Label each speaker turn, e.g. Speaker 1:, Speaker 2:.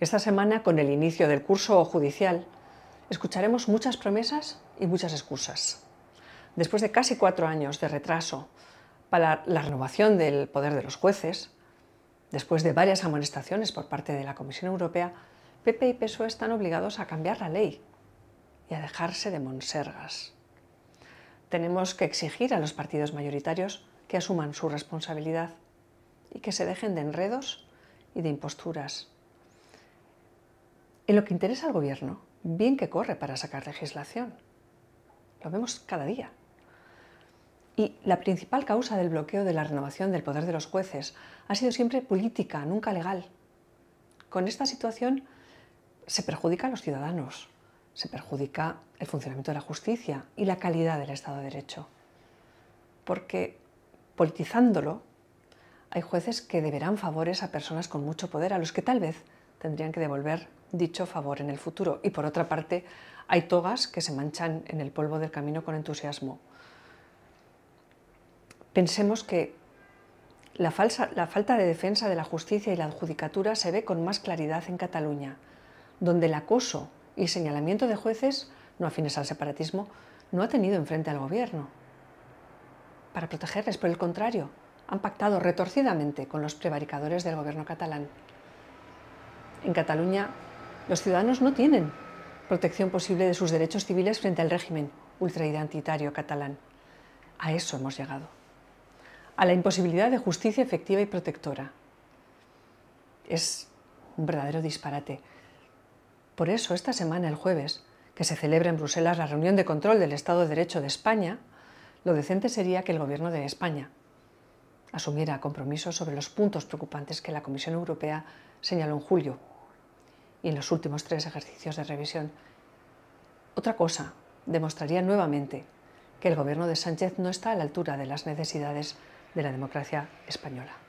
Speaker 1: Esta semana, con el inicio del curso judicial, escucharemos muchas promesas y muchas excusas. Después de casi cuatro años de retraso para la renovación del poder de los jueces, después de varias amonestaciones por parte de la Comisión Europea, PP y PSOE están obligados a cambiar la ley y a dejarse de monsergas. Tenemos que exigir a los partidos mayoritarios que asuman su responsabilidad y que se dejen de enredos y de imposturas en lo que interesa al gobierno, bien que corre para sacar legislación. Lo vemos cada día. Y la principal causa del bloqueo de la renovación del poder de los jueces ha sido siempre política, nunca legal. Con esta situación se perjudica a los ciudadanos, se perjudica el funcionamiento de la justicia y la calidad del Estado de Derecho. Porque politizándolo, hay jueces que deberán favores a personas con mucho poder, a los que tal vez tendrían que devolver dicho favor en el futuro. Y por otra parte, hay togas que se manchan en el polvo del camino con entusiasmo. Pensemos que la, falsa, la, falta de defensa de la justicia y la adjudicatura se ve con más claridad en Cataluña, donde el acoso y señalamiento de jueces, no afines al separatismo, no ha tenido enfrente al gobierno. Para protegerles, por el contrario, han pactado retorcidamente con los prevaricadores del gobierno catalán. En Cataluña los ciudadanos no tienen protección posible de sus derechos civiles frente al régimen ultraidentitario catalán. A eso hemos llegado. A la imposibilidad de justicia efectiva y protectora. Es un verdadero disparate. Por eso, esta semana, el jueves, que se celebra en Bruselas la reunión de control del Estado de Derecho de España, lo decente sería que el Gobierno de España asumiera compromisos sobre los puntos preocupantes que la Comisión Europea señaló en julio y en los últimos tres ejercicios de revisión. Otra cosa, demostraría nuevamente que el gobierno de Sánchez no está a la altura de las necesidades de la democracia española.